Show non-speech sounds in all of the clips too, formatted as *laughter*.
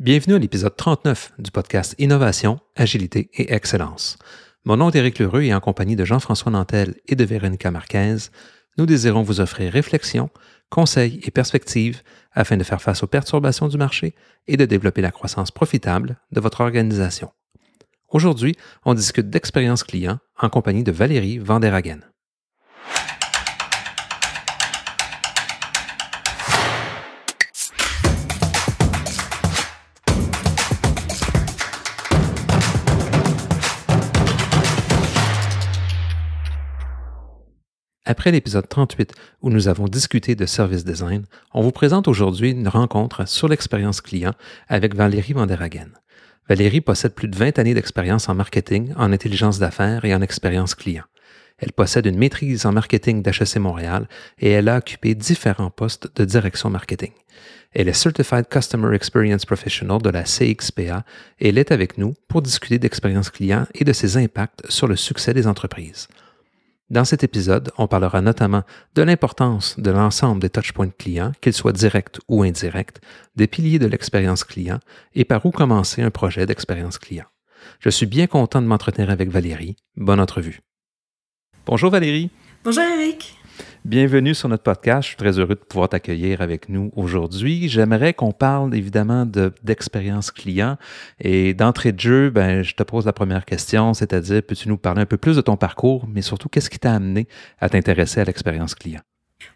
Bienvenue à l'épisode 39 du podcast Innovation, Agilité et Excellence. Mon nom est Éric Lheureux et en compagnie de Jean-François Nantel et de Véronica Marquez, nous désirons vous offrir réflexions, conseils et perspectives afin de faire face aux perturbations du marché et de développer la croissance profitable de votre organisation. Aujourd'hui, on discute d'expérience client en compagnie de Valérie Vanderhagen. Après l'épisode 38 où nous avons discuté de service design, on vous présente aujourd'hui une rencontre sur l'expérience client avec Valérie Vanderhagen. Valérie possède plus de 20 années d'expérience en marketing, en intelligence d'affaires et en expérience client. Elle possède une maîtrise en marketing d'HEC Montréal et elle a occupé différents postes de direction marketing. Elle est Certified Customer Experience Professional de la CXPA et elle est avec nous pour discuter d'expérience client et de ses impacts sur le succès des entreprises. Dans cet épisode, on parlera notamment de l'importance de l'ensemble des touchpoints clients, qu'ils soient directs ou indirects, des piliers de l'expérience client et par où commencer un projet d'expérience client. Je suis bien content de m'entretenir avec Valérie. Bonne entrevue. Bonjour Valérie. Bonjour Eric. Bienvenue sur notre podcast. Je suis très heureux de pouvoir t'accueillir avec nous aujourd'hui. J'aimerais qu'on parle évidemment d'expérience client. Et d'entrée de jeu, ben, je te pose la première question, c'est-à-dire peux-tu nous parler un peu plus de ton parcours, mais surtout qu'est-ce qui t'a amené à t'intéresser à l'expérience client?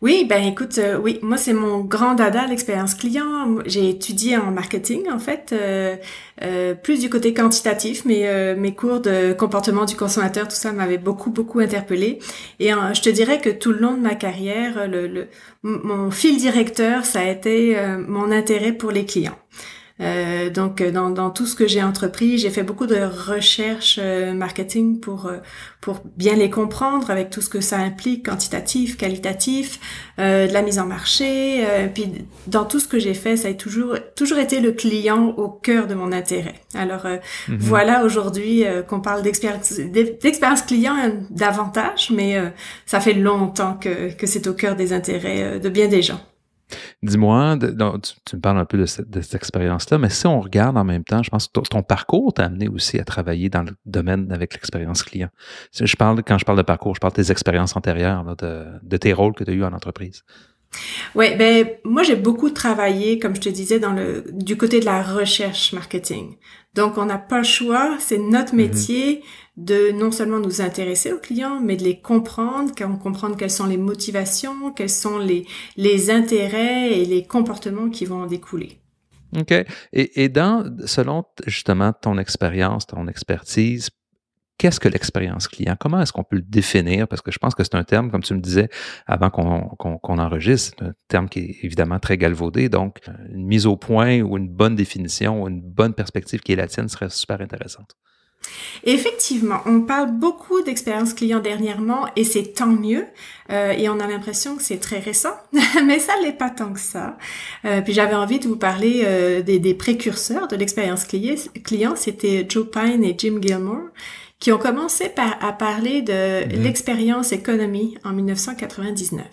Oui, ben écoute, euh, oui, moi c'est mon grand dada, l'expérience client. J'ai étudié en marketing en fait, euh, euh, plus du côté quantitatif, mais mes cours de comportement du consommateur, tout ça m'avait beaucoup beaucoup interpellé. Et je te dirais que tout le long de ma carrière, le mon fil directeur, ça a été mon intérêt pour les clients. Euh, donc, euh, dans, dans, tout ce que j'ai entrepris, j'ai fait beaucoup de recherches euh, marketing pour euh, pour bien les comprendre avec tout ce que ça implique, quantitatif, qualitatif, de la mise en marché. puis, dans tout ce que j'ai fait, ça a toujours toujours été le client au cœur de mon intérêt. Alors, mhm. voilà aujourd'hui qu'on parle d'expérience client davantage, mais ça fait longtemps que que c'est au cœur des intérêts de bien des gens. Dis-moi, tu, me parles un peu de cette, expérience-là, mais si on regarde en même temps, je pense que ton, parcours t'a amené aussi à travailler dans le domaine avec l'expérience client. Je parle, quand je parle de parcours, je parle de tes expériences antérieures, de, tes rôles que tu as eu en entreprise. Oui, ben moi j'ai beaucoup travaillé, comme je te disais, dans le du côté de la recherche marketing. Donc on n'a pas le choix, c'est notre mm-hmm. métier de non seulement nous intéresser aux clients, mais de les comprendre, comprendre quelles sont les motivations, quels sont les, les intérêts et les comportements qui vont en découler. OK. Et, et dans, selon justement ton expérience, ton expertise, qu'est-ce que l'expérience client? Comment est-ce qu'on peut le définir? Parce que je pense que c'est un terme, comme tu me disais avant qu'on enregistre, un terme qui est évidemment très galvaudé. Donc, une mise au point ou une bonne définition ou une bonne perspective qui est la tienne serait super intéressante effectivement, on parle beaucoup d'expérience client dernièrement et c'est tant mieux. Euh, et on a l'impression que c'est très récent, *laughs* mais ça l'est pas tant que ça. Euh, puis j'avais envie de vous parler euh, des, précurseurs de l'expérience client. C'était Joe Pine et Jim Gilmore qui ont commencé par à parler de mm-hmm. l'expérience économie en 1999.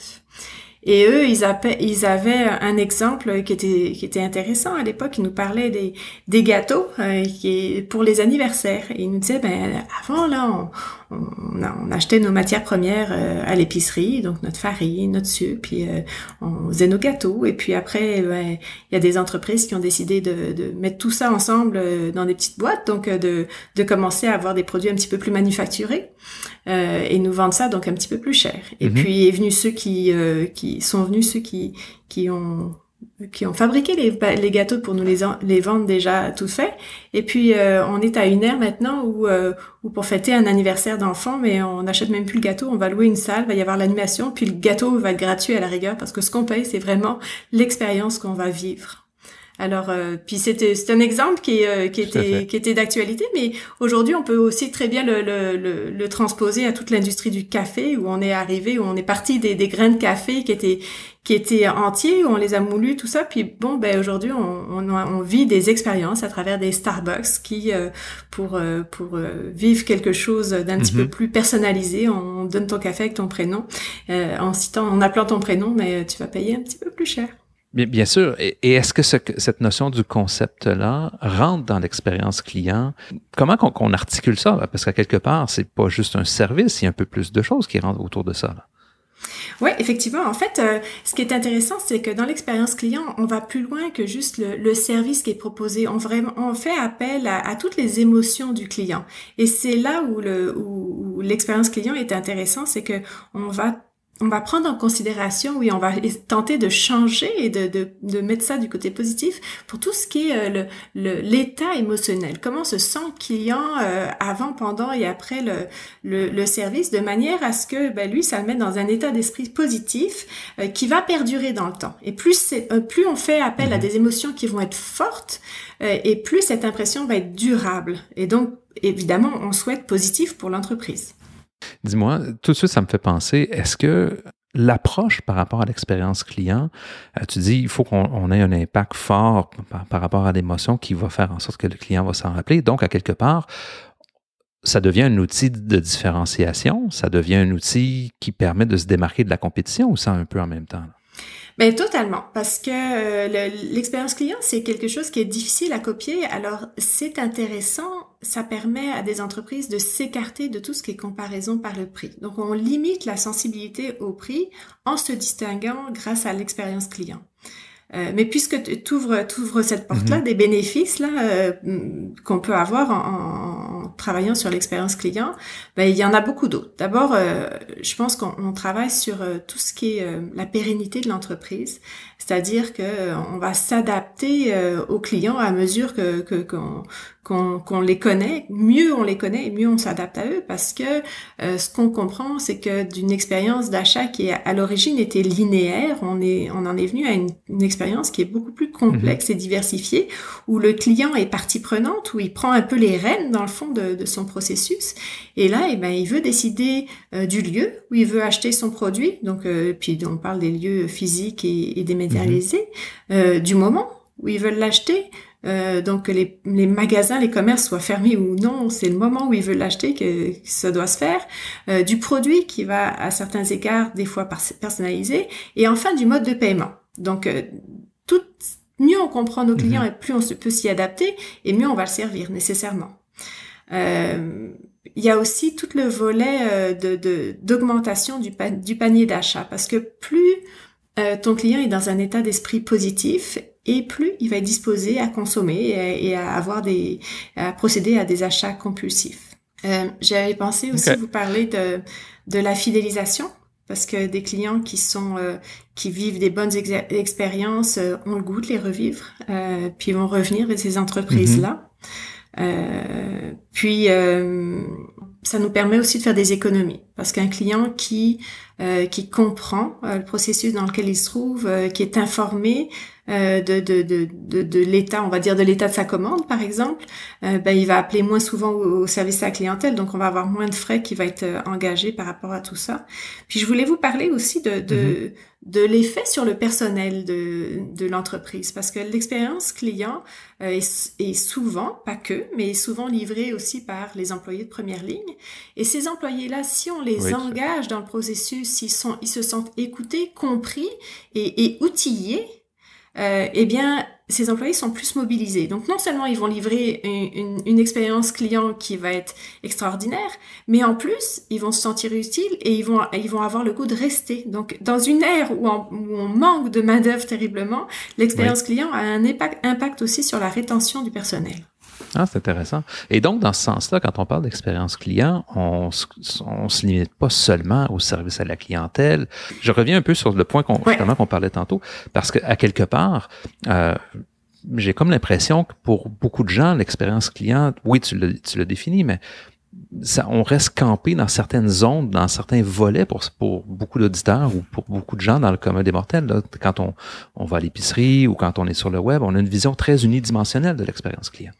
Et eux, ils, avaient un exemple qui était, intéressant à l'époque. Ils nous parlaient des, gâteaux euh, pour les anniversaires. Et ils nous disaient, ben avant là, on, on, a, on, achetait nos matières premières euh, à l'épicerie, donc notre farine, notre sucre, puis euh, on faisait nos gâteaux. Et puis après, ben, il y a des entreprises qui ont décidé de, mettre tout ça ensemble euh, dans des petites boîtes, donc de, commencer à avoir des produits un petit peu plus manufacturés et nous vendre ça donc un petit peu plus cher. Et mhm. puis est venu ceux qui qui sont venus ceux qui qui ont qui ont fabriqué les, gâteaux pour nous les, vendre déjà tout fait Et puis euh, on est à une ère maintenant euh, où, pour fêter un anniversaire d'enfant, mais on n'achète même plus le gâteau, on va louer une salle, va y avoir l'animation, puis le gâteau va être gratuit à la rigueur parce que ce qu'on paye, c'est vraiment l'expérience qu'on va vivre. Alors, euh, puis c'était c'est un exemple qui, euh, qui était qui était d'actualité, mais aujourd'hui on peut aussi très bien le, transposer à toute l'industrie du café où on est arrivé, où on est parti des, grains de café qui étaient qui étaient entiers, où on les a moulus, tout ça. Puis bon, ben aujourd'hui on, vit des expériences à travers des Starbucks qui euh, pour pour vivre quelque chose d'un petit peu mhm. plus personnalisé, on donne ton café avec ton prénom, en citant, en appelant ton prénom, mais tu vas payer un petit peu plus cher. Bien, sûr. Et, est-ce que ce, cette notion du concept-là rentre dans l'expérience client? Comment qu'on, articule ça? Parce qu'à quelque part, c'est pas juste un service, il y a un peu plus de choses qui rentrent autour de ça. Là. Oui, effectivement. En fait, euh, ce qui est intéressant, c'est que dans l'expérience client, on va plus loin que juste le, service qui est proposé. On, vraiment, fait appel à, à, toutes les émotions du client. Et c'est là où, le, où, l'expérience client est intéressante, c'est que on va on va prendre en considération, oui, on va tenter de changer et de, de, mettre ça du côté positif pour tout ce qui est euh, le l'état émotionnel. Comment se sent le client euh, avant, pendant et après le, le, service, de manière à ce que ben, lui, ça le mette dans un état d'esprit positif euh, qui va perdurer dans le temps. Et plus, plus on fait appel à mm-hmm. des émotions qui vont être fortes, et plus cette impression va être durable. Et donc, évidemment, on souhaite positif pour l'entreprise. Dis-moi, tout de suite, ça me fait penser, est-ce que l'approche par rapport à l'expérience client, euh, tu dis, il faut qu'on ait un impact fort par, rapport à l'émotion qui va faire en sorte que le client va s'en rappeler. Donc, à quelque part, ça devient un outil de différenciation, ça devient un outil qui permet de se démarquer de la compétition ou ça un peu en même temps? Ben totalement, parce que euh, l'expérience client, c'est quelque chose qui est difficile à copier. Alors, c'est intéressant, ça permet à des entreprises de s'écarter de tout ce qui est comparaison par le prix. Donc, on limite la sensibilité au prix en se distinguant grâce à l'expérience client. Euh, mais puisque tu ouvres, cette mhm. porte-là, des bénéfices là euh, qu'on peut avoir en travaillant sur l'expérience client, ben, il y en a beaucoup d'autres. D'abord, euh, je pense qu'on travaille sur euh, tout ce qui est euh, la pérennité de l'entreprise, c'est-à-dire qu'on on va s'adapter aux clients à mesure que qu'on qu'on les connaît, mieux on les connaît et mieux on s'adapte à eux parce que euh, ce qu'on comprend, c'est que d'une expérience d'achat qui à, l'origine était linéaire, on, est, on en est venu à une, expérience qui est beaucoup plus complexe mhm. et diversifiée, où le client est partie prenante, où il prend un peu les rênes dans le fond de, son processus. Et là, eh ben, il veut décider euh, du lieu où il veut acheter son produit. Donc, euh, puis on parle des lieux physiques et, et mhm. euh, du moment où il veut l'acheter, euh, donc les, les, magasins, les commerces soient fermés ou non, c'est le moment où ils veulent l'acheter que, ça doit se faire, euh, du produit qui va à certains égards des fois personnalisé, et enfin du mode de paiement. Donc euh, mieux on comprend nos clients mhm. et plus on peut s'y adapter, et mieux on va le servir nécessairement. il y a aussi tout le volet d'augmentation du panier d'achat, parce que plus euh, ton client est dans un état d'esprit positif et plus il va être disposé à consommer et à avoir des, à procéder à des achats compulsifs. Euh, J'avais pensé aussi vous parler de, de la fidélisation parce que des clients qui sont euh, qui vivent des bonnes expériences euh, ont le goût de les revivre, euh, puis vont revenir vers ces entreprises là. Mm-hmm. puis ça nous permet aussi de faire des économies parce qu'un client qui euh, qui comprend euh, le processus dans lequel il se trouve, euh, qui est informé, euh, de, de, de, de, l'état, on va dire de l'état de sa commande par exemple, euh, ben, il va appeler moins souvent au, service à la clientèle, donc on va avoir moins de frais qui va être euh, engagé par rapport à tout ça. Puis je voulais vous parler aussi de, de, mm-hmm. de l'effet sur le personnel de, de l'entreprise, parce que l'expérience client est, souvent, pas que, mais souvent livrée aussi par les employés de première ligne. Et ces employés-là, si on les engage dans le processus, ils, sont, ils se sentent écoutés, compris et, et outillés euh, eh bien, ces employés sont plus mobilisés. Donc non seulement ils vont livrer une, expérience client qui va être extraordinaire, mais en plus ils vont se sentir utiles et ils vont ils vont avoir le goût de rester. Donc dans une ère où on, manque de main d'œuvre terriblement, l'expérience client a un impact aussi sur la rétention du personnel. Ah, c'est intéressant. Et donc, dans ce sens-là, quand on parle d'expérience client, on ne se limite pas seulement au service à la clientèle. Je reviens un peu sur le point qu'on qu'on parlait tantôt, parce que à quelque part, euh, j'ai comme l'impression que pour beaucoup de gens, l'expérience client, oui, tu le, tu le définis, mais ça, on reste campé dans certaines zones, dans certains volets pour, pour beaucoup d'auditeurs ou pour beaucoup de gens dans le commun des mortels. Quand on, on va à l'épicerie ou quand on est sur le web, on a une vision très unidimensionnelle de l'expérience client.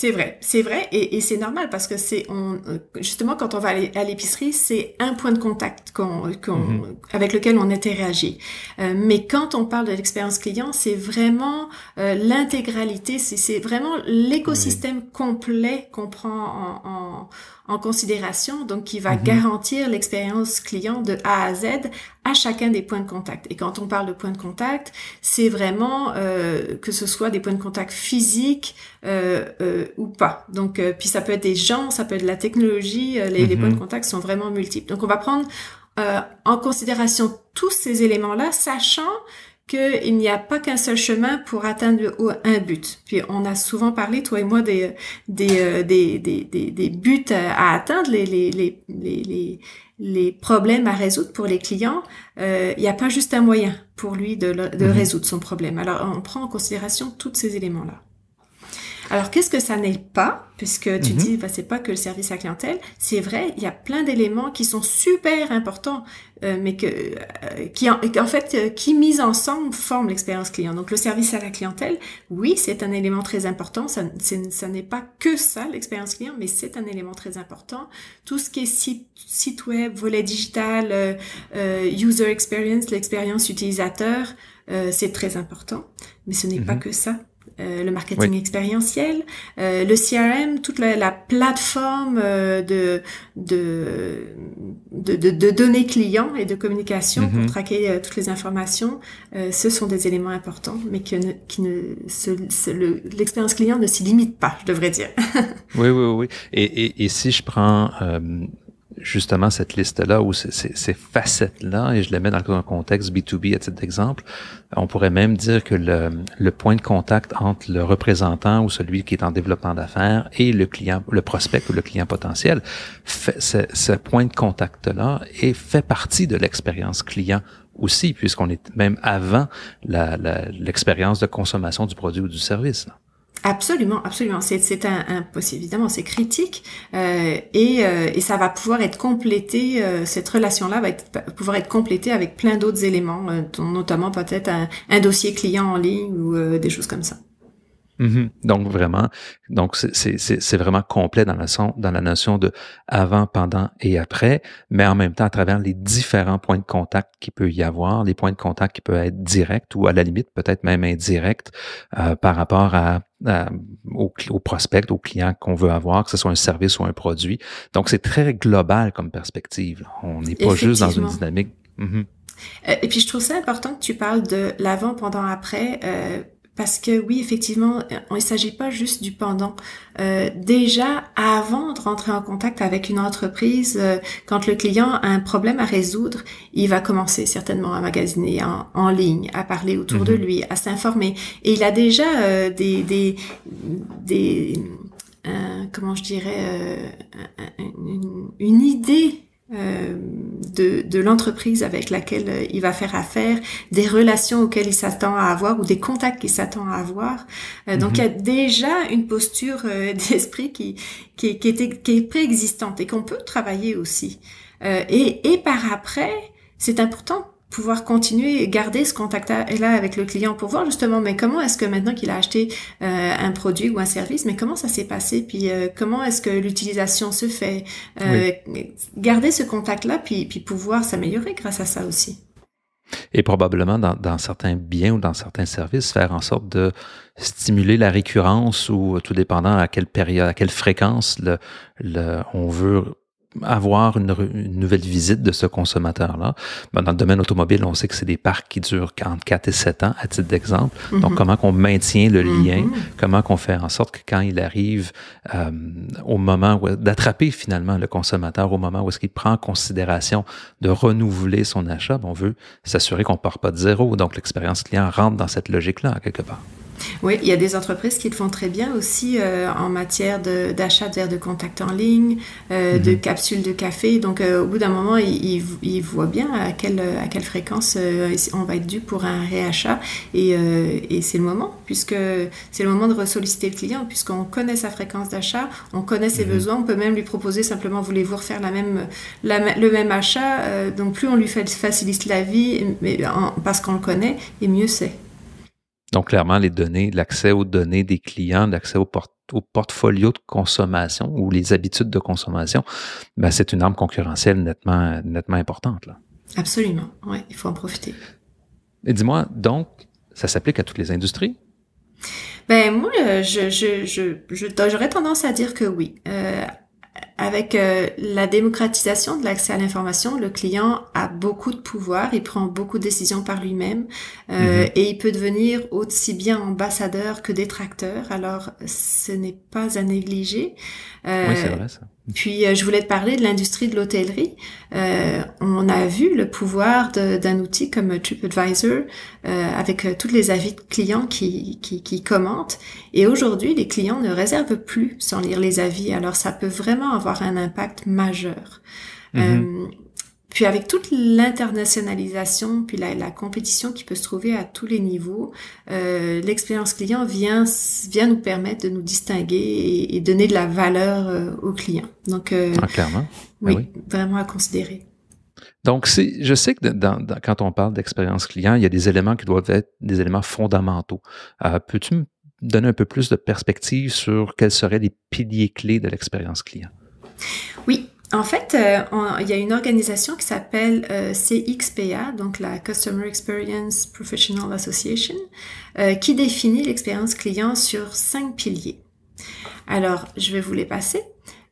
C'est vrai, c'est vrai et, c'est normal parce que c'est on euh, justement quand on va à l'épicerie, c'est un point de contact qu'on, mhm. avec lequel on interagit. Euh, mais quand on parle de l'expérience client, c'est vraiment euh, l'intégralité, c'est, vraiment l'écosystème complet qu'on prend en, en en considération, donc qui va mhm. garantir l'expérience client de A à Z à chacun des points de contact. Et quand on parle de points de contact, c'est vraiment euh, que ce soit des points de contact physiques euh, euh, ou pas. Donc, puis ça peut être des gens, ça peut être la technologie. Les, les, mhm. points de contact sont vraiment multiples. Donc, on va prendre en considération tous ces éléments-là, sachant qu'il n'y a pas qu'un seul chemin pour atteindre un but. Puis on a souvent parlé, toi et moi, des, des, euh, des, des, des buts à atteindre, les, les, les, les, les problèmes à résoudre pour les clients. Euh, il n'y a pas juste un moyen pour lui de, de mm-hmm. résoudre son problème. Alors on prend en considération tous ces éléments-là. Alors qu'est-ce que ça n'est pas Puisque tu mhm. dis, bah, c'est pas que le service à clientèle. C'est vrai, il y a plein d'éléments qui sont super importants, euh, mais que euh, qui en, fait euh, qui mis ensemble forment l'expérience client. Donc le service à la clientèle, oui, c'est un élément très important. Ça, n'est pas que ça l'expérience client, mais c'est un élément très important. Tout ce qui est site, site web, volet digital, user experience, l'expérience utilisateur, c'est très important. Mais ce n'est pas mhm. que ça. Euh, le marketing expérientiel, euh, le CRM, toute la, la plateforme euh, de, de, de, de, données clients et de communication pour mhm. traquer toutes les informations. ce sont des éléments importants, mais que ne, qui ne l'expérience client ne s'y limite pas, je devrais dire. *laughs* oui, oui, oui. Et, et, et si je prends justement cette liste-là ou ces, facettes-là, et je les mets dans un contexte B2B à titre d'exemple, on pourrait même dire que le, point de contact entre le représentant ou celui qui est en développement d'affaires et le client, le prospect ou le client potentiel, fait, ce point de contact-là et fait partie de l'expérience client aussi, puisqu'on est même avant l'expérience de consommation du produit ou du service. Absolument, absolument. C'est un, un, bah, évidemment c'est critique euh, et, euh, et, ça va pouvoir être complété. Euh, cette relation-là va être, pouvoir être complétée avec plein d'autres éléments, notamment peut-être un, dossier client en ligne ou des choses comme ça. Mm-hmm. Donc vraiment, donc c'est vraiment complet dans la, dans la notion de avant, pendant et après, mais en même temps à travers les différents points de contact qui peut y avoir, les points de contact qui peuvent être directs ou à la limite peut-être même indirects par rapport à euh, aux, au prospects, aux clients qu'on veut avoir, que ce soit un service ou un produit. Donc, c'est très global comme perspective. On n'est pas juste dans une dynamique. Mm-hmm. Euh, et puis, je trouve ça important que tu parles de l'avant, pendant, après. Euh, parce que oui, effectivement, euh, il ne s'agit pas juste du pendant. Euh, déjà, avant de rentrer en contact avec une entreprise, euh, quand le client a un problème à résoudre, il va commencer certainement à magasiner en, ligne, à parler autour de mhm. lui, à s'informer. Et il a déjà euh, des, des, des comment je dirais, une, une idée euh, de, de l'entreprise avec laquelle euh, il va faire affaire, des relations auxquelles il s'attend à avoir ou des contacts qu'il s'attend à avoir. Euh, mhm. Donc il y a déjà une posture *laughs* d'esprit qui, qui, est, qui est préexistante et qu'on peut travailler aussi. et, et par après, c'est important pouvoir continuer et garder ce contact-là avec le client pour voir justement, mais comment est-ce que maintenant qu'il a acheté euh, un produit ou un service, mais comment ça s'est passé, puis euh, comment est-ce que l'utilisation se fait, euh, garder ce contact-là, puis, pouvoir s'améliorer grâce à ça aussi. Et probablement dans, certains biens ou dans certains services, faire en sorte de stimuler la récurrence ou tout dépendant à quelle période, à quelle fréquence le, on veut avoir une, nouvelle visite de ce consommateur-là. Ben, dans le domaine automobile, on sait que c'est des parcs qui durent 44 et 7 ans, à titre d'exemple. Donc, mhm. comment qu'on maintient le lien, mhm. comment qu'on fait en sorte que quand il arrive euh, au moment d'attraper finalement le consommateur, au moment où est-ce qu'il prend en considération de renouveler son achat, ben, on veut s'assurer qu'on ne part pas de zéro. Donc, l'expérience client rentre dans cette logique-là, quelque part. Oui, il y a des entreprises qui le font très bien aussi euh, en matière d'achat de, verres de contact en ligne, euh, mhm. de capsules de café. Donc, euh, au bout d'un moment, ils, voient bien à quelle, fréquence on va être dû pour un réachat. Et, c'est le moment, puisque c'est le moment de ressolliciter le client, puisqu'on connaît sa fréquence d'achat, on connaît ses mhm. besoins. On peut même lui proposer simplement, voulez-vous refaire le même achat Donc, plus on lui facilite la vie parce qu'on le connaît, et mieux c'est. Donc, clairement, les données, l'accès aux données des clients, l'accès au, port portfolio de consommation ou les habitudes de consommation, ben, c'est une arme concurrentielle nettement, nettement importante. Là. Absolument, oui, il faut en profiter. Et dis-moi, donc, ça s'applique à toutes les industries? Ben moi, euh, je, j'aurais tendance à dire que oui. Euh, avec euh, la démocratisation de l'accès à l'information, le client a beaucoup de pouvoir, il prend beaucoup de décisions par lui-même euh, mhm. et il peut devenir aussi bien ambassadeur que détracteur. Alors, ce n'est pas à négliger. Euh, oui, c'est vrai ça. Puis, euh, je voulais te parler de l'industrie de l'hôtellerie. Euh, on a vu le pouvoir d'un outil comme TripAdvisor euh, avec tous les avis de clients qui, qui, commentent. Et aujourd'hui, les clients ne réservent plus sans lire les avis. Alors, ça peut vraiment avoir un impact majeur. Mm-hmm. Puis avec toute l'internationalisation, puis la, compétition qui peut se trouver à tous les niveaux, euh, l'expérience client vient, vient nous permettre de nous distinguer et, donner de la valeur au euh, aux clients. Donc, euh, ah, clairement. Ah oui, vraiment à considérer. Donc, je sais que quand on parle d'expérience client, il y a des éléments qui doivent être des éléments fondamentaux. Peux-tu me donner un peu plus de perspective sur quels seraient les piliers clés de l'expérience client? Oui, en fait, euh, il y a une organisation qui s'appelle euh, CXPA, donc la Customer Experience Professional Association, euh, qui définit l'expérience client sur cinq piliers. Alors, je vais vous les passer.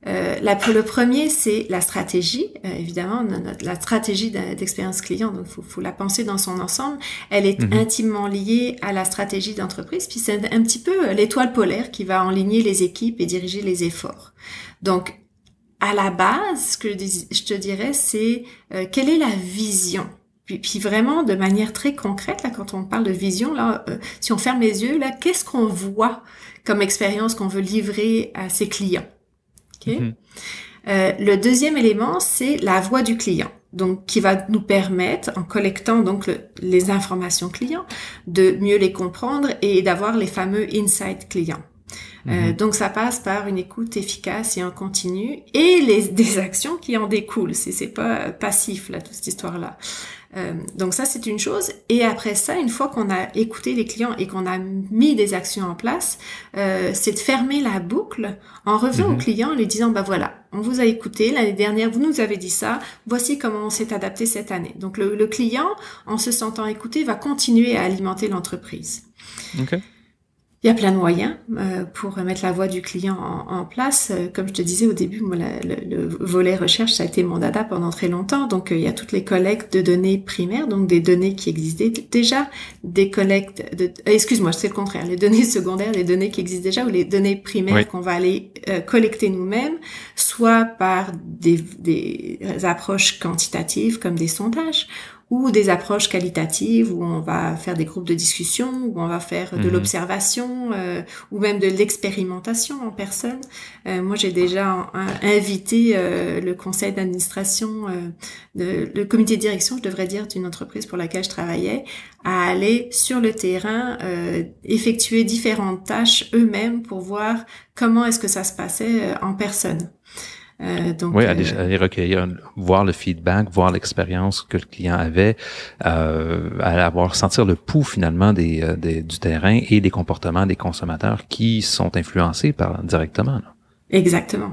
le premier, c'est la stratégie. évidemment, la stratégie d'expérience client, donc faut, faut la penser dans son ensemble. Elle est mhm. intimement liée à la stratégie d'entreprise, puis c'est un, un petit peu l'étoile polaire qui va enligner les équipes et diriger les efforts. Donc, à la base, ce que je te dirais, c'est euh, quelle est la vision puis, vraiment, de manière très concrète, quand on parle de vision, là, euh, si on ferme les yeux, là, qu'est-ce qu'on voit comme expérience qu'on veut livrer à ses clients mhm. euh, Le deuxième élément, c'est la voix du client, donc qui va nous permettre, en collectant donc les informations clients, de mieux les comprendre et d'avoir les fameux insights clients. Euh, mhm. donc ça passe par une écoute efficace et en continu et *laughs* des actions qui en découlent. C'est pas euh, passif là toute cette histoire là. Euh, donc ça c'est une chose. Et après ça, une fois qu'on a écouté les clients et qu'on a mis des actions en place, c'est de fermer la boucle en revenant au mhm. client en lui disant bah voilà, on vous a écouté l'année dernière, vous nous avez dit ça, voici comment on s'est adapté cette année. Donc le, client, en se sentant écouté, va continuer à alimenter l'entreprise. Okay il y a plein de moyens euh, pour mettre la voix du client en, place. Euh, comme je te disais au début, moi, le, volet recherche, ça a été mon dada pendant très longtemps. Donc, euh, il y a toutes les collectes de données primaires, donc des données qui existaient déjà, des collectes de... Excuse-moi, c'est le contraire. Les données *laughs* secondaires, les données qui existent déjà, ou les données primaires qu'on va aller collecter nous-mêmes, soit par des, des approches quantitatives comme des sondages, ou des approches qualitatives où on va faire des groupes de discussion, où on va faire de mhm. l'observation euh, ou même de l'expérimentation en personne. Euh, moi, j'ai déjà invité euh, le conseil d'administration, le comité de direction, je devrais dire, d'une entreprise pour laquelle je travaillais, à aller sur le terrain, effectuer différentes tâches eux-mêmes pour voir comment est-ce que ça se passait en personne. Euh, oui, aller, euh, aller, recueillir, voir le feedback, voir l'expérience que le client avait, euh, avoir sentir le pouls finalement des, euh, des, du terrain et des comportements des consommateurs qui sont influencés par directement. Exactement.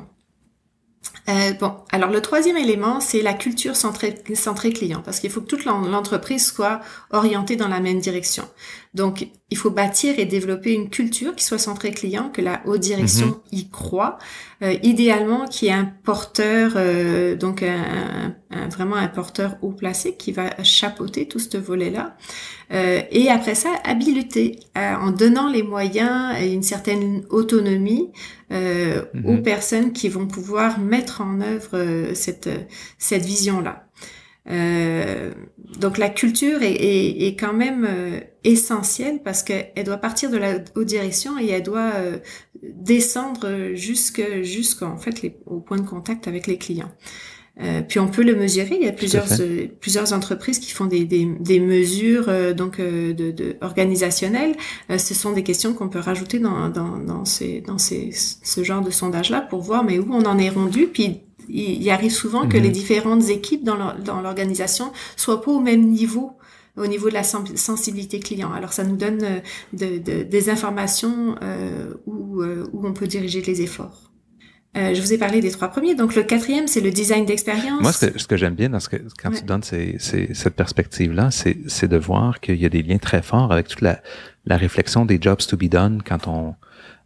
Euh, bon, alors le troisième élément, c'est la culture centrée, centrée client, parce qu'il faut que toute l'entreprise soit orientée dans la même direction. Donc il faut bâtir et développer une culture qui soit centrée client, que la haute direction mhm. y croit, euh, idéalement qui est un porteur, euh, donc un, vraiment un porteur haut placé qui va chapeauter tout ce volet-là. Euh, et après ça, habilité, en donnant les moyens et une certaine autonomie aux mhm. personnes qui vont pouvoir mettre en œuvre euh, cette, euh, cette vision-là. Euh, donc la culture est, est, quand même essentielle parce qu'elle doit partir de la haute direction et elle doit descendre jusque jusqu'en fait les, au point de contact avec les clients. puis on peut le mesurer. Il y a plusieurs plusieurs entreprises qui font des, des, mesures donc de, organisationnelles. ce sont des questions qu'on peut rajouter dans dans, dans ces dans ces ce genre de sondage là pour voir mais où on en est rendu puis il, arrive souvent que les mhm. différentes équipes dans l'organisation soient pas au même niveau au niveau de la sensibilité client. Alors ça nous donne euh, des informations euh, euh, où, on peut diriger les efforts. je vous ai parlé des trois premiers. Donc, le quatrième, c'est le design d'expérience. Moi, ce que, j'aime bien quand tu donnes cette perspective-là, c'est de voir qu'il y a des liens très forts avec toute la, la réflexion des jobs to be done quand on,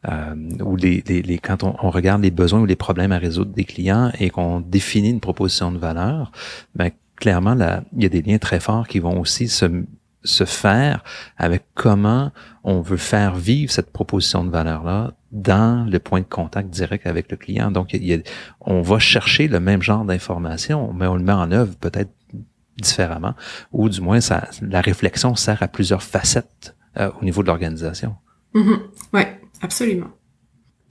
euh, ou les, les, les, quand on, on, regarde les besoins ou les problèmes à résoudre des clients et qu'on définit une proposition de valeur, ben, clairement, là, il y a des liens très forts qui vont aussi se, se faire avec comment on veut faire vivre cette proposition de valeur-là dans le point de contact direct avec le client. Donc, il y a, on va chercher le même genre d'information, mais on le met en œuvre peut-être différemment, ou du moins, ça, la réflexion sert à plusieurs facettes euh, au niveau de l'organisation. Mm -hmm. Ouais. Absolument.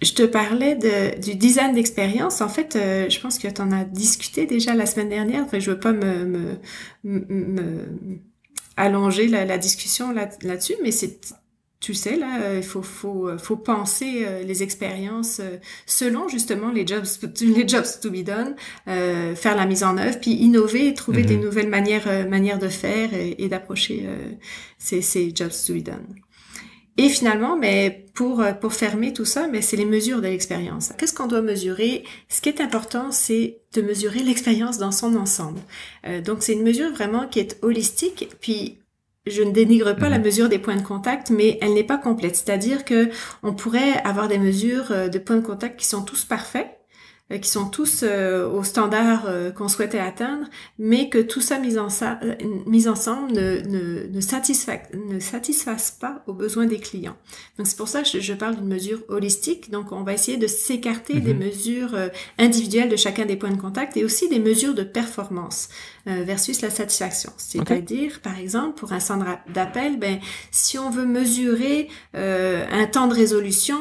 Je te parlais de, du design d'expérience. En fait, euh, je pense que tu en as discuté déjà la semaine dernière. Je je veux pas me, me, allonger la, la discussion là-dessus, mais c'est tu sais, là, il euh, faut, faut, euh, faut penser les expériences selon justement les jobs, *laughs* les jobs to be done, euh, faire la mise en œuvre, puis innover, trouver des mhm. nouvelles manières, manières de faire et, et d'approcher ces, ces jobs to be done. Et finalement, mais pour, euh, pour fermer tout ça, mais c'est les mesures de l'expérience. Qu'est-ce qu'on doit mesurer Ce qui est important, c'est de mesurer l'expérience dans son ensemble. Euh, donc c'est une mesure vraiment qui est holistique, puis je ne dénigre pas la mhm. mesure des points de contact, mais elle n'est pas complète. C'est-à-dire que on pourrait avoir des mesures euh, de points de contact qui sont tous parfaits, euh, qui sont tous euh, aux standards euh, qu'on souhaitait atteindre, mais que tout ça mis, en euh, ensemble ne, ne, ne, satisfa ne, satisfasse pas aux besoins des clients. Donc c'est pour ça que je, parle d'une mesure holistique. Donc on va essayer de s'écarter des mhm. mesures individuelles de chacun des points de contact et aussi des mesures de performance versus la satisfaction. C'est-à-dire, par exemple, pour un centre d'appel, ben, si on veut mesurer un temps de résolution,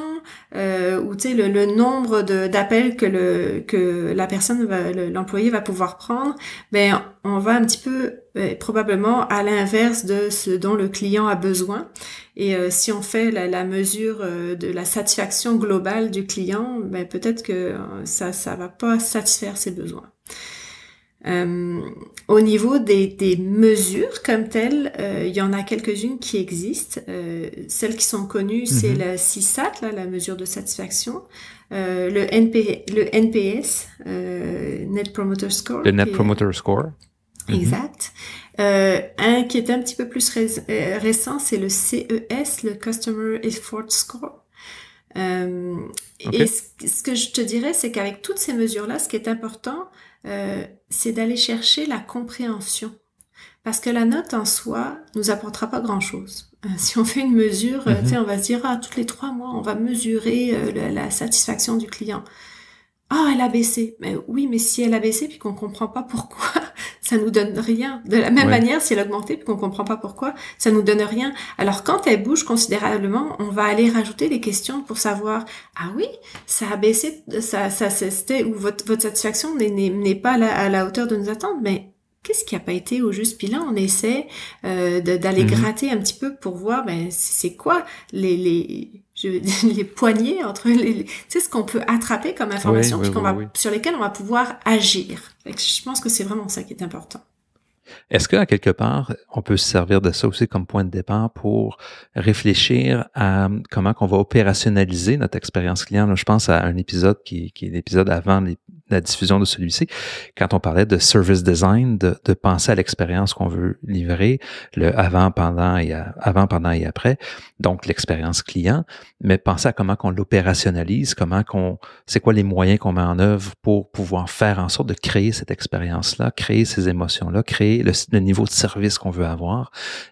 euh, ou tu sais le, le, nombre d'appels que le que la personne l'employé va pouvoir prendre, ben on va un petit peu ben, probablement à l'inverse de ce dont le client a besoin. Et euh, si on fait la, la mesure euh, de la satisfaction globale du client, ben peut-être que euh, ça ça va pas satisfaire ses besoins. Euh, au niveau des, des, mesures comme telles, euh, il y en a quelques-unes qui existent. Euh, celles qui sont connues, mhm. c'est la CISAT, là, la mesure de satisfaction, euh, le, NP, le NPS, Net Promoter Score. Le Net Promoter Score. Mhm. Exact. un qui est un petit peu plus récent, c'est le CES, le Customer Effort Score. Et ce, que je te dirais, c'est qu'avec toutes ces mesures-là, ce qui est important, euh, c'est d'aller chercher la compréhension. Parce que la note en soi nous apportera pas grand-chose. Euh, *laughs* si on fait une mesure, euh, mhm. tu on va se dire, ah, tous les trois mois, on va mesurer la satisfaction du client. Ah, elle a baissé. Mais oui, mais si elle a baissé, puis qu'on comprend pas pourquoi, *laughs* ça nous donne rien. De la même manière, si elle a augmenté, puis qu'on comprend pas pourquoi, ça nous donne rien. Alors quand elle bouge considérablement, on va aller rajouter des questions pour savoir, ah oui, ça a baissé, ça, ça c'était, ou votre, votre satisfaction n'est pas à la, hauteur de nos attentes, mais qu'est-ce qui a pas été au juste Puis là, on essaie euh, d'aller mm-hmm. gratter un petit peu pour voir ben, c'est quoi les, les les poignées entre les, tu sais ce qu'on peut attraper comme information sur lesquelles on va pouvoir agir. je pense que c'est vraiment ça qui est important. Est-ce qu'à quelque part, on peut se servir de ça aussi comme point de départ pour réfléchir à comment qu'on va opérationnaliser notre expérience client? je pense à un épisode qui, qui est l'épisode avant les la diffusion de celui-ci, quand on parlait de service design, de, penser à l'expérience qu'on veut livrer, le avant, pendant et avant, pendant et après, donc l'expérience client, mais penser à comment qu'on l'opérationnalise, comment qu'on, c'est quoi les moyens qu'on met en œuvre pour pouvoir faire en sorte de créer cette expérience-là, créer ces émotions-là, créer le, niveau de service qu'on veut avoir.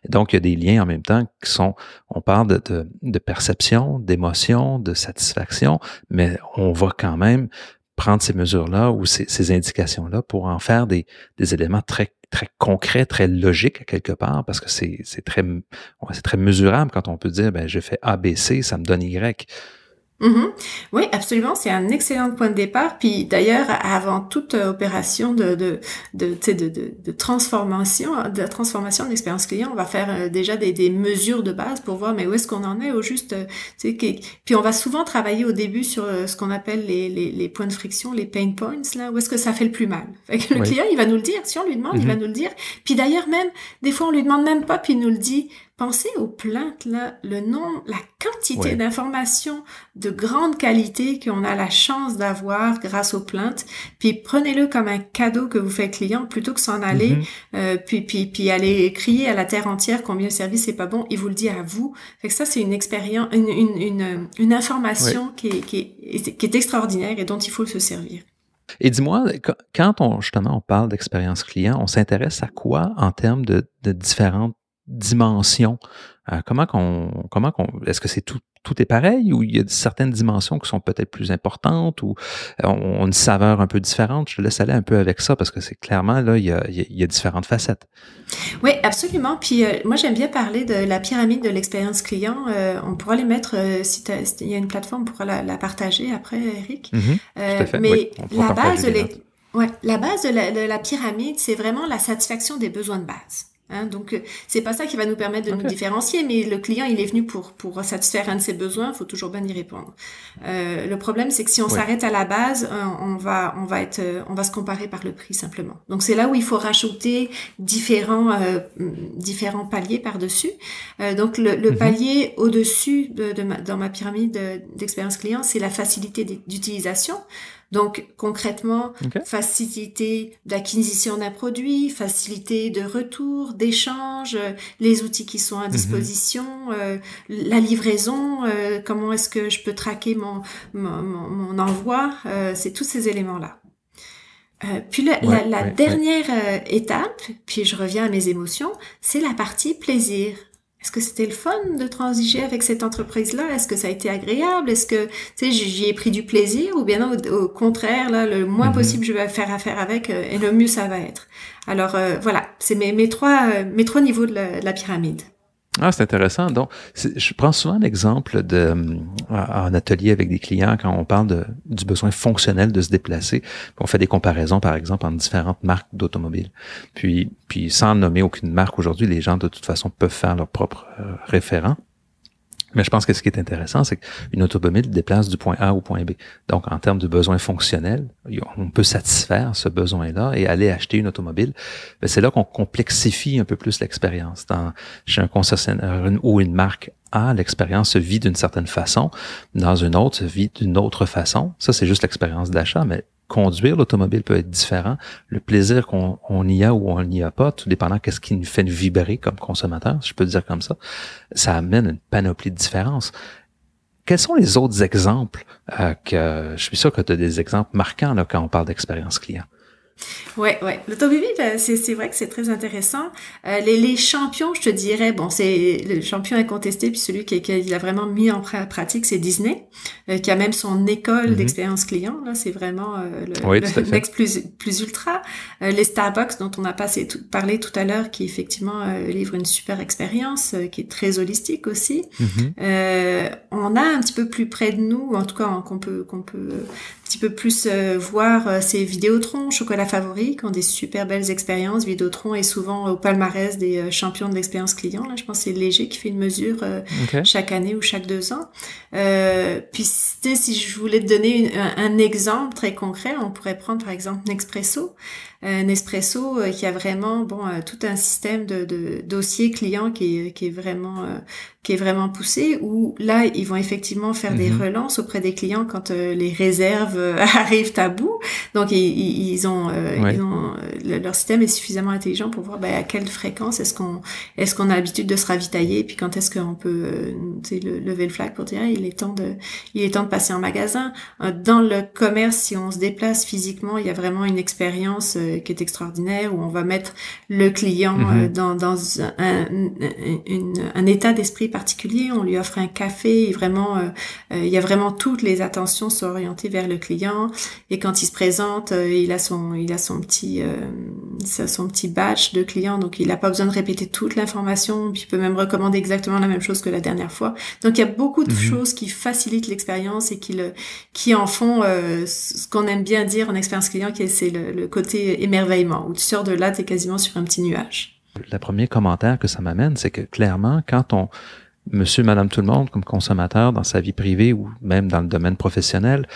donc, il y a des liens en même temps qui sont, on parle de, de perception, d'émotion, de satisfaction, mais on va quand même prendre ces mesures-là ou ces, indications-là pour en faire des, éléments très, très concrets, très logiques à quelque part, parce que c'est très, c'est très mesurable quand on peut dire, ben, j'ai fait ABC, ça me donne Y. Mhm. Oui, absolument. C'est un excellent point de départ. Puis d'ailleurs, avant toute euh, opération de de de, transformation, hein, de la transformation d'expérience l'expérience client, on va faire euh, déjà des, des, mesures de base pour voir mais où est-ce qu'on en est au juste. Euh, puis on va souvent travailler au début sur ce qu'on appelle les, les, points de friction, les pain points là, où est-ce que ça fait le plus mal. *laughs* Fait le client, il va nous le dire. Si on lui demande, il va mhm. nous le dire. Puis d'ailleurs même, des fois, on lui demande même pas, puis il nous le dit Pensez aux plaintes, là, le nombre, la quantité d'informations de grande qualité qu'on a la chance d'avoir grâce aux plaintes. Puis prenez-le comme un cadeau que vous faites client plutôt que s'en aller, mhm. euh, puis, puis, puis aller crier à la terre entière combien le service n'est pas bon. Il vous le dit à vous. Fait que ça, c'est une expérience, une, une, une, information qui, est, extraordinaire et dont il faut se servir. Et dis-moi, quand on, justement on parle d'expérience client, on s'intéresse à quoi en termes de différentes dimension euh, comment qu'on, comment qu'on, est-ce que c'est tout, est pareil ou il y a certaines dimensions qui sont peut-être plus importantes ou euh, ont une saveur un peu différente. Je laisse aller un peu avec ça parce que c'est clairement, là, il y, a, différentes facettes. Oui, absolument. Puis euh, moi, j'aime bien parler de la pyramide de l'expérience client. on pourra les mettre, si il y a une plateforme, on pourra la, partager après, Eric. Mais la base la base de la pyramide, c'est vraiment la satisfaction des besoins de base. Hein, donc euh, c'est pas ça qui va nous permettre de nous différencier, mais le client il est venu pour pour satisfaire un de ses besoins, il faut toujours bien y répondre. Euh, le problème c'est que si on s'arrête à la base, euh, on, va on va être on va se comparer par le prix simplement. Donc c'est là où il faut rajouter différents mm, différents paliers par dessus. donc le, mhm. palier au dessus de, dans ma pyramide d'expérience client c'est la facilité d'utilisation. Donc concrètement, facilité d'acquisition d'un produit, facilité de retour, d'échange, euh, les outils qui sont à mhm. disposition, euh, la livraison, euh, comment est-ce que je peux traquer mon, envoi, c'est tous ces éléments-là. puis la, dernière étape, puis je reviens à mes émotions, c'est la partie plaisir. Est-ce que c'était le fun de transiger avec cette entreprise-là Est-ce que ça a été agréable Est-ce que tu sais, j'y ai pris du plaisir Ou bien au, contraire, là, le moins mm-hmm. possible je vais faire affaire avec euh, et le mieux ça va être. Alors euh, voilà, c'est mes, trois, euh, mes trois niveaux de la pyramide. Ah, c'est intéressant. Donc, je prends souvent l'exemple de euh, atelier avec des clients quand on parle du besoin fonctionnel de se déplacer. On fait des comparaisons, par exemple, entre différentes marques d'automobiles. Puis, puis sans nommer aucune marque aujourd'hui, les gens de toute façon peuvent faire leur propre euh, référent. Mais je pense que ce qui est intéressant, c'est qu'une automobile déplace du point A au point B. Donc, en termes de besoins fonctionnels, on peut satisfaire ce besoin-là et aller acheter une automobile. C'est là qu'on complexifie un peu plus l'expérience. Chez un concessionnaire euh, ou une marque A, l'expérience se vit d'une certaine façon. Dans une autre, se vit d'une autre façon. Ça, c'est juste l'expérience d'achat, mais conduire l'automobile peut être différent. Le plaisir qu'on y a ou on n'y a pas, tout dépendant qu'est-ce qui nous fait vibrer comme consommateur, je peux dire comme ça, ça amène une panoplie de différences. Quels sont les autres exemples euh, que je suis sûr que tu as des exemples marquants là, quand on parle d'expérience client? Ouais, ouais. L'automobile, euh, c'est vrai que c'est très intéressant. Euh, les, champions, je te dirais, bon, c'est le champion contesté puis celui qui, a vraiment mis en pratique, c'est Disney, euh, qui a même son école mhm. d'expérience client. Là, c'est vraiment le, plus, ultra. les Starbucks, dont on a passé tout, parlé tout à l'heure, qui effectivement livre une super expérience, qui est très holistique aussi. Mhm. on a un petit peu plus près de nous, en tout cas qu'on peut qu'on peut un petit peu plus euh, voir euh, ces Vidéotron, chocolat favori, qui ont des super belles expériences. Vidéotron est souvent au palmarès des euh, champions de l'expérience client. Là, je pense que c'est Léger qui fait une mesure chaque année ou chaque deux ans. puis, si je voulais te donner un, un exemple très concret, on pourrait prendre par exemple Nespresso. Nespresso euh, qui a vraiment bon euh, tout un système de, de dossiers clients qui est, qui est vraiment euh, qui est vraiment poussé où là ils vont effectivement faire des mhm. relances auprès des clients quand les réserves *laughs* arrivent à bout. Donc ils, ils ont, ils ont leur système est suffisamment intelligent pour voir bah, à quelle fréquence est-ce qu'on est-ce qu'on a l'habitude de se ravitailler puis quand est-ce qu'on peut lever le flag pour dire il est temps de il est temps de passer en magasin. Dans le commerce si on se déplace physiquement il y a vraiment une expérience qui est extraordinaire, où on va mettre le client mhm. euh, dans, dans un, état d'esprit particulier. On lui offre un café vraiment, euh, euh, il y a vraiment toutes les attentions sont orientées vers le client. Et quand il se présente, il a son, il a son petit, son petit batch de clients, donc il n'a pas besoin de répéter toute l'information. Puis il peut même recommander exactement la même chose que la dernière fois. Donc il y a beaucoup de mhm. choses qui facilitent l'expérience et qui le, qui en font ce qu'on aime bien dire en expérience client, qui c'est le, le, côté émerveillement, où tu sors de là, tu es quasiment sur un petit nuage. Le premier commentaire que ça m'amène, c'est que clairement, quand on, monsieur, madame, tout le monde, comme consommateur, dans sa vie privée ou même dans le domaine professionnel,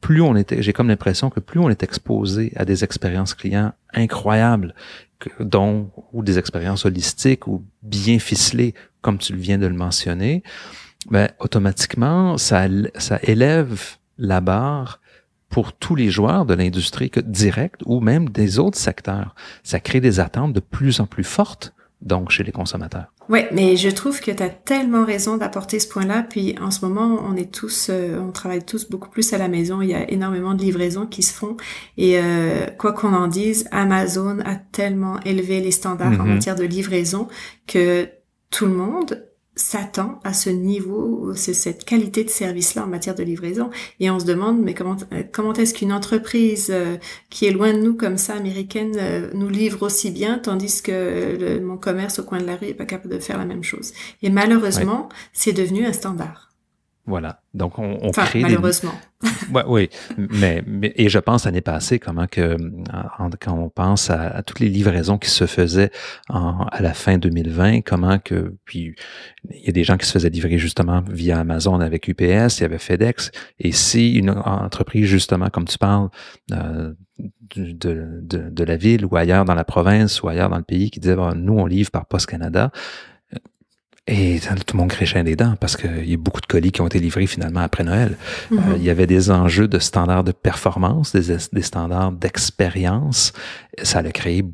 plus on était, j'ai comme l'impression que plus on est exposé à des expériences clients incroyables, dont, ou des expériences holistiques ou bien ficelées, comme tu viens de le mentionner, ben, automatiquement, ça, ça élève la barre pour tous les joueurs de l'industrie directe ou même des autres secteurs. Ça crée des attentes de plus en plus fortes, donc, chez les consommateurs. Oui, mais je trouve que tu as tellement raison d'apporter ce point-là. Puis en ce moment, on est tous, euh, on travaille tous beaucoup plus à la maison. Il y a énormément de livraisons qui se font. Et euh, quoi qu'on en dise, Amazon a tellement élevé les standards en mm-hmm. matière de livraison que tout le monde s'attend à ce niveau, c'est cette qualité de service-là en matière de livraison. Et on se demande, mais comment, euh, comment est-ce qu'une entreprise euh, qui est loin de nous comme ça, américaine, euh, nous livre aussi bien, tandis que mon commerce au coin de la rue est pas capable de faire la même chose. Et malheureusement, c'est devenu un standard. Voilà. Donc, on, on crée. Malheureusement. *laughs* oui, mais, mais, et je pense, ça n'est pas assez comment que, quand on pense à, toutes les livraisons qui se faisaient à la fin 2020, comment que, puis, il y a des gens qui se faisaient livrer justement via Amazon avec UPS, il y avait FedEx. Et si une entreprise, justement, comme tu parles, euh, de, de, de, la ville ou ailleurs dans la province ou ailleurs dans le pays qui disait, nous, on livre par Post Canada, et tout le monde chien les dents parce qu'il y a beaucoup de colis qui ont été livrés finalement après Noël. Mhm. Euh, il y avait des enjeux de standards de performance, des, des standards d'expérience. Ça a créé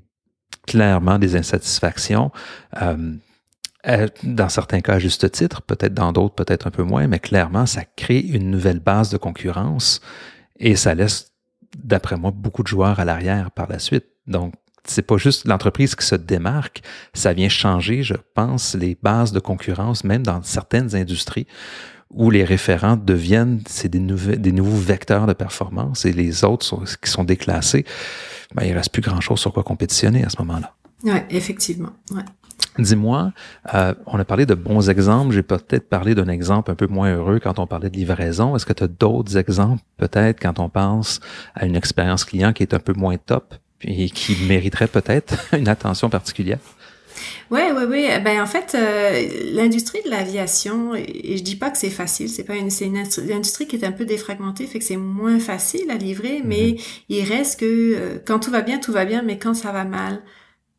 clairement des insatisfactions. Euh, euh, dans certains cas à juste titre, peut-être dans d'autres, peut-être un peu moins, mais clairement, ça crée une nouvelle base de concurrence et ça laisse, d'après moi, beaucoup de joueurs à l'arrière par la suite. Donc, c'est pas juste l'entreprise qui se démarque, ça vient changer, je pense, les bases de concurrence, même dans certaines industries où les référents deviennent c'est des, des, nouveaux vecteurs de performance et les autres sont, qui sont déclassés, ben, il ne reste plus grand-chose sur quoi compétitionner à ce moment-là. Oui, effectivement. Dis-moi, euh, on a parlé de bons exemples, j'ai peut-être parlé d'un exemple un peu moins heureux quand on parlait de livraison. Est-ce que tu as d'autres exemples peut-être quand on pense à une expérience client qui est un peu moins top et qui mériterait peut-être *laughs* une attention particulière. Oui, oui, oui. Eh ben, en fait, euh, l'industrie de l'aviation, et, je dis pas que c'est facile, c'est pas une, c'est une, industrie qui est un peu défragmentée, fait que c'est moins facile à livrer, mais mhm. il reste que euh, quand tout va bien, tout va bien, mais quand ça va mal,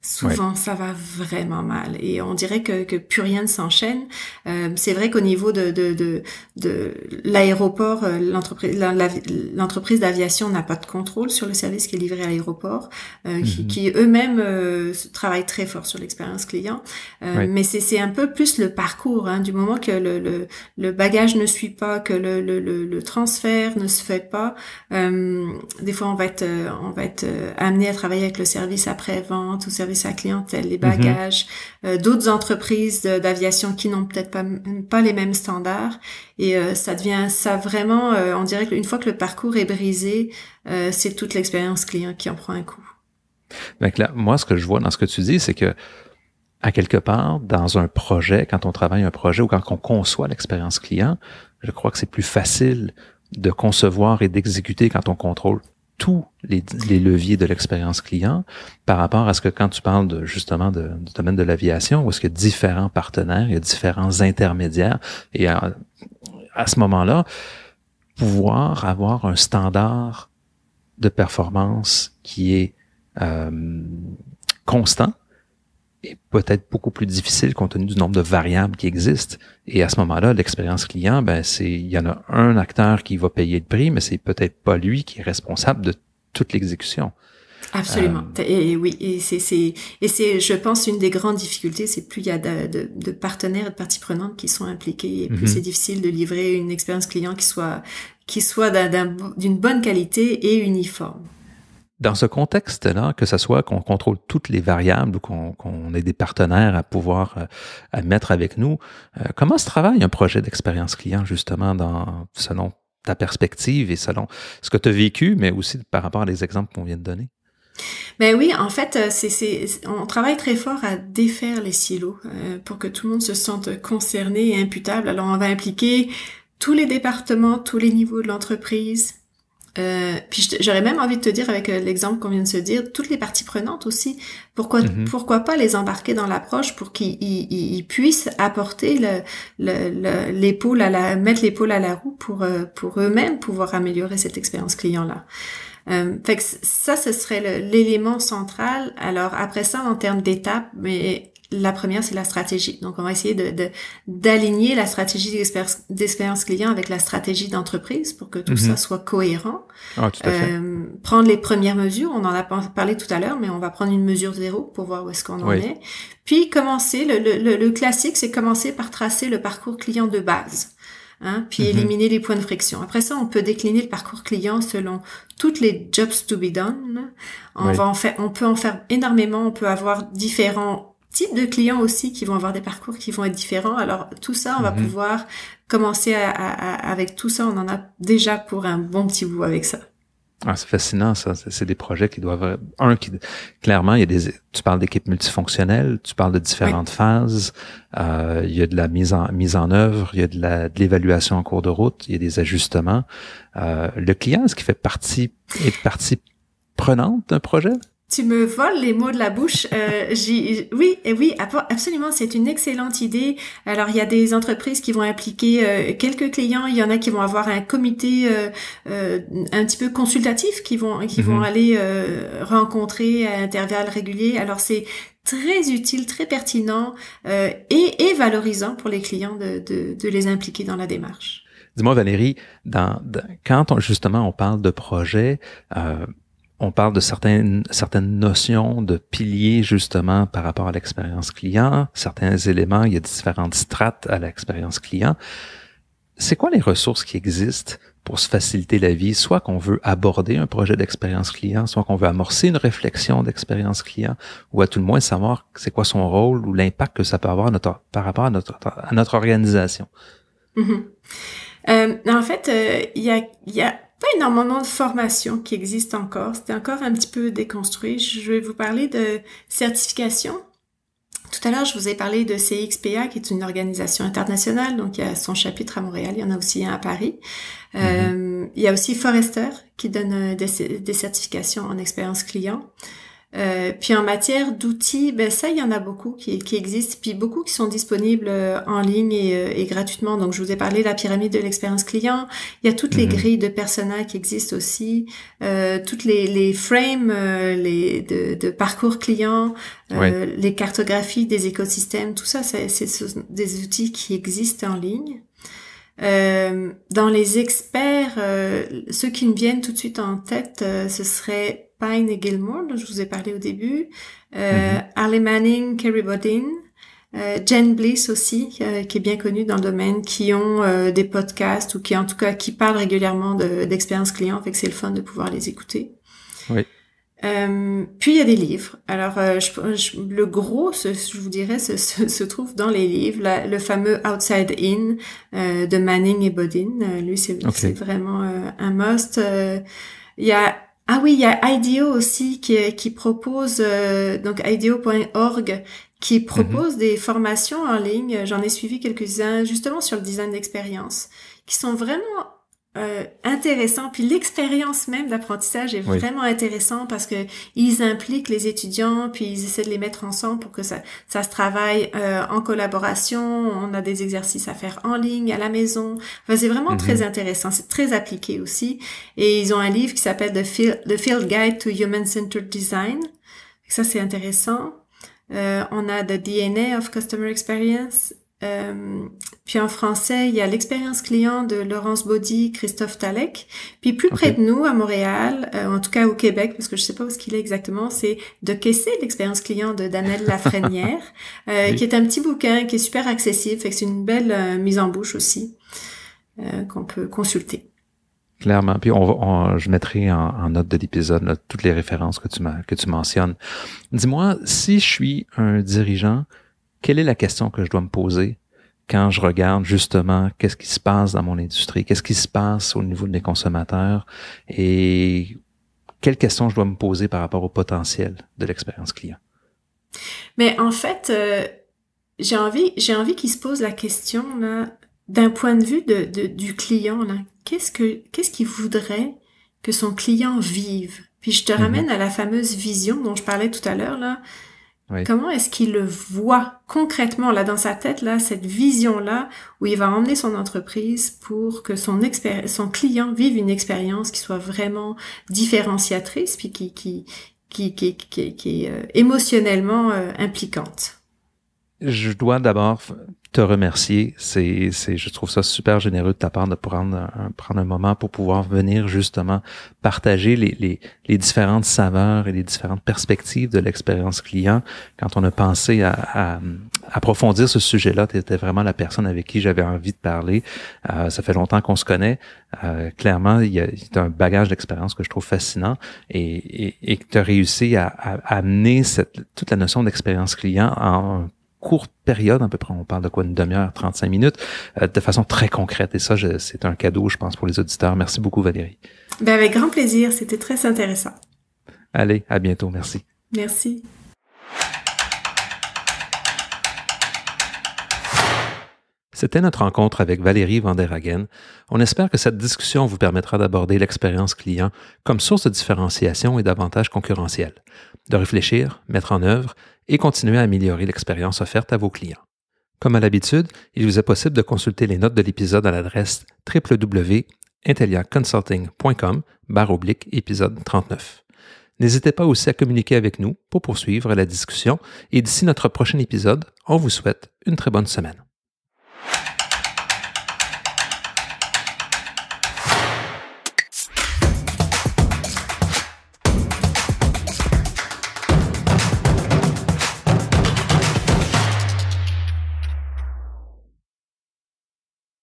Souvent, ça va vraiment mal et on dirait que, que plus rien ne s'enchaîne. Euh, c'est vrai qu'au niveau de, de, de, l'aéroport, euh, l'entreprise, l'entreprise d'aviation n'a pas de contrôle sur le service qui est livré à l'aéroport, euh, mhm. qui, eux-mêmes travaillent très fort sur l'expérience client. Mais c'est un peu plus le parcours, hein, du moment que le, le, bagage ne suit pas, que le, le, le transfert ne se fait pas. des fois, on va être, on va être amené à travailler avec le service après-vente ou service sa clientèle, les mhm. bagages, euh, d'autres entreprises d'aviation qui n'ont peut-être pas, les mêmes standards. Et euh, ça devient ça vraiment, euh, on dirait qu'une fois que le parcours est brisé, c'est toute l'expérience client qui en prend un coup. Donc là, moi, ce que je vois dans ce que tu dis, c'est que à quelque part, dans un projet, quand on travaille un projet ou quand on conçoit l'expérience client, je crois que c'est plus facile de concevoir et d'exécuter quand on contrôle tous les, leviers de l'expérience client par rapport à ce que quand tu parles justement du domaine de l'aviation, où est-ce qu'il y a différents partenaires, il y a différents intermédiaires, et à, à ce moment-là, pouvoir avoir un standard de performance qui est euh, constant, est peut-être beaucoup plus difficile compte tenu du nombre de variables qui existent. Et à ce moment-là, l'expérience client, ben c'est il y en a un acteur qui va payer le prix, mais c'est peut-être pas lui qui est responsable de toute l'exécution. Absolument. Euh, et, oui, et c'est, c'est, et c'est, je pense, une des grandes difficultés, c'est plus il y a de, partenaires et de parties prenantes qui sont impliquées, et plus mhm. c'est difficile de livrer une expérience client qui soit, qui soit d'une bonne qualité et uniforme dans ce contexte-là, que ce soit qu'on contrôle toutes les variables ou qu'on ait des partenaires à pouvoir euh, à mettre avec nous, euh, comment se travaille un projet d'expérience client justement dans, selon ta perspective et selon ce que tu as vécu, mais aussi par rapport à les exemples qu'on vient de donner? Ben oui, en fait, euh, c'est, on travaille très fort à défaire les silos pour que tout le monde se sente concerné et imputable. Alors, on va impliquer tous les départements, tous les niveaux de l'entreprise, euh, puis j'aurais même envie de te dire avec euh, l'exemple qu'on vient de se dire, toutes les parties prenantes aussi, pourquoi mhm. pourquoi pas les embarquer dans l'approche pour qu'ils puissent apporter l'épaule le, le, à la mettre l'épaule à la roue pour euh, pour eux-mêmes pouvoir améliorer cette expérience client là. Euh, fait que ça, ce serait l'élément central. Alors après ça, en termes d'étapes, mais la première, c'est la stratégie. Donc, on va essayer de, d'aligner la stratégie d'expérience client avec la stratégie d'entreprise pour que tout ça mhm. soit cohérent. Ah, euh, prendre les premières mesures, on en a parlé tout à l'heure, mais on va prendre une mesure zéro pour voir où est-ce qu'on en est. Puis, commencer, le, le, classique, c'est commencer par tracer le parcours client de base. Hein, puis mhm. éliminer les points de friction. Après ça, on peut décliner le parcours client selon toutes les jobs to be done. On va en faire, on peut en faire énormément. On peut avoir différents types de clients aussi qui vont avoir des parcours qui vont être différents. Alors tout ça, on va mhm. pouvoir commencer avec tout ça. On en a déjà pour un bon petit bout avec ça. Ah, c'est fascinant, ça. C'est des projets qui doivent. Un, clairement, il y a des. Tu parles d'équipes multifonctionnelles, tu parles de différentes phases. Euh, il y a de la mise en mise en œuvre, il y a de l'évaluation en cours de route, il y a des ajustements. Euh, le client, est-ce qu'il fait partie est partie prenante d'un projet? Tu me voles les mots de la bouche. Euh, oui, et oui, absolument, c'est une excellente idée. Alors, il y a des entreprises qui vont impliquer euh, quelques clients, il y en a qui vont avoir un comité euh, un petit peu consultatif qui vont qui vont mhm. aller rencontrer à intervalles réguliers. Alors, c'est très utile, très pertinent et, et, valorisant pour les clients de, de, de les impliquer dans la démarche. Dis-moi Valérie, dans, quand justement on parle de projet, on parle de certaines, certaines notions de piliers justement par rapport à l'expérience client, certains éléments, il y a différentes strates à l'expérience client. C'est quoi les ressources qui existent pour se faciliter la vie, soit qu'on veut aborder un projet d'expérience client, soit qu'on veut amorcer une réflexion d'expérience client, ou à tout le moins savoir c'est quoi son rôle ou l'impact que ça peut avoir par rapport à notre, à notre organisation. Mm-hmm. Euh, en fait, euh, il y, y a pas énormément de formations qui existent encore. C'était encore un petit peu déconstruit. Je vais vous parler de certification. Tout à l'heure, je vous ai parlé de CXPA, qui est une organisation internationale, donc il y a son chapitre à Montréal, il y en a aussi un à Paris. Mhm. Euh, il y a aussi Forrester, qui donne euh, des, des certifications en expérience client. Euh, puis en matière d'outils, ben ça, il y en a beaucoup qui, qui existent, puis beaucoup qui sont disponibles euh, en ligne et, euh, et, gratuitement. Donc, je vous ai parlé de la pyramide de l'expérience client. Il y a toutes les mhm. grilles de persona qui existent aussi, euh, toutes les, les frames les, de, de parcours client, les cartographies des écosystèmes, tout ça, c'est des outils qui existent en ligne. Euh, dans les experts, ceux qui me viennent tout de suite en tête, ce serait Pine et Gilmore, dont je vous ai parlé au début, euh, mhm. Harley Manning, Kerry Bodin, euh, Jen Bliss aussi, euh, qui est bien connue dans le domaine, qui ont euh, des podcasts ou qui en tout cas qui parlent régulièrement d'expérience client, fait que c'est le fun de pouvoir les écouter. Euh, puis il y a des livres. Alors je, le gros, je vous dirais, *laughs* se, trouve dans les livres. le fameux Outside In de Manning et Bodin. lui, c'est vraiment un must. Il y a ah oui, il y a IDEO aussi qui, propose, euh, donc IDEO.org, qui mhm. propose des formations en ligne. J'en ai suivi quelques-uns justement sur le design d'expérience, qui sont vraiment euh, intéressant. Puis l'expérience même d'apprentissage est vraiment intéressante parce que ils impliquent les étudiants, puis ils essaient de les mettre ensemble pour que ça, ça se travaille euh, en collaboration. On a des exercices à faire en ligne, à la maison. Enfin, c'est vraiment très mhm. intéressant. C'est très appliqué aussi. Et ils ont un livre qui s'appelle The, Field, The Field Guide to Human Centered Design. Ça, c'est intéressant. Euh, on a The DNA of Customer Experience euh, puis en français, il y a l'expérience client de Laurence Baudy, Christophe Talek. Puis plus près de nous, à Montréal, euh, en tout cas au Québec, parce que je ne sais pas où ce qu'il est exactement, c'est De Caisser, l'expérience client de Danelle *laughs* Lafrenière, euh, qui est un petit bouquin qui est super accessible, fait que c'est une belle mise en bouche aussi qu'on peut consulter. Clairement. Puis je mettrai en, note de l'épisode toutes les références que tu, que tu mentionnes. Dis-moi, si je suis un dirigeant, quelle est la question que je dois me poser quand je regarde justement qu'est-ce qui se passe dans mon industrie, qu'est-ce qui se passe au niveau de mes consommateurs et quelles questions je dois me poser par rapport au potentiel de l'expérience client. Mais en fait, euh, j'ai envie, j'ai envie qu'il se pose la question d'un point de vue du client Qu'est-ce que, qu'est-ce qu'il voudrait que son client vive Puis je te mmh ramène à la fameuse vision dont je parlais tout à l'heure là. Comment est-ce qu'il le voit concrètement là dans sa tête là cette vision là où il va emmener son entreprise pour que son son client vive une expérience qui soit vraiment différenciatrice puis qui qui qui qui, qui, est euh, émotionnellement euh, impliquante. Je dois d'abord te remercier. C'est, c'est, je trouve ça super généreux de ta part de prendre un, prendre un moment pour pouvoir venir justement partager les, les, les différentes saveurs et les différentes perspectives de l'expérience client. Quand on a pensé à, approfondir ce sujet-là, tu étais vraiment la personne avec qui j'avais envie de parler. Euh, ça fait longtemps qu'on se connaît. Euh, clairement, il y, a, un bagage d'expérience que je trouve fascinant et, que tu as réussi à, à amener cette, toute la notion d'expérience client en courte période, à peu près, on parle de quoi, une demi-heure, 35 minutes, euh, de façon très concrète. Et ça, c'est un cadeau, je pense, pour les auditeurs. Merci beaucoup, Valérie. Ben, avec grand plaisir, c'était très intéressant. Allez, à bientôt. Merci. Merci. C'était notre rencontre avec Valérie Vanderhagen. On espère que cette discussion vous permettra d'aborder l'expérience client comme source de différenciation et d'avantages concurrentiels, de réfléchir, mettre en œuvre et continuer à améliorer l'expérience offerte à vos clients. Comme à l'habitude, il vous est possible de consulter les notes de l'épisode à l'adresse www.intelliaconsulting.com oblique épisode 39. N'hésitez pas aussi à communiquer avec nous pour poursuivre la discussion et d'ici notre prochain épisode, on vous souhaite une très bonne semaine.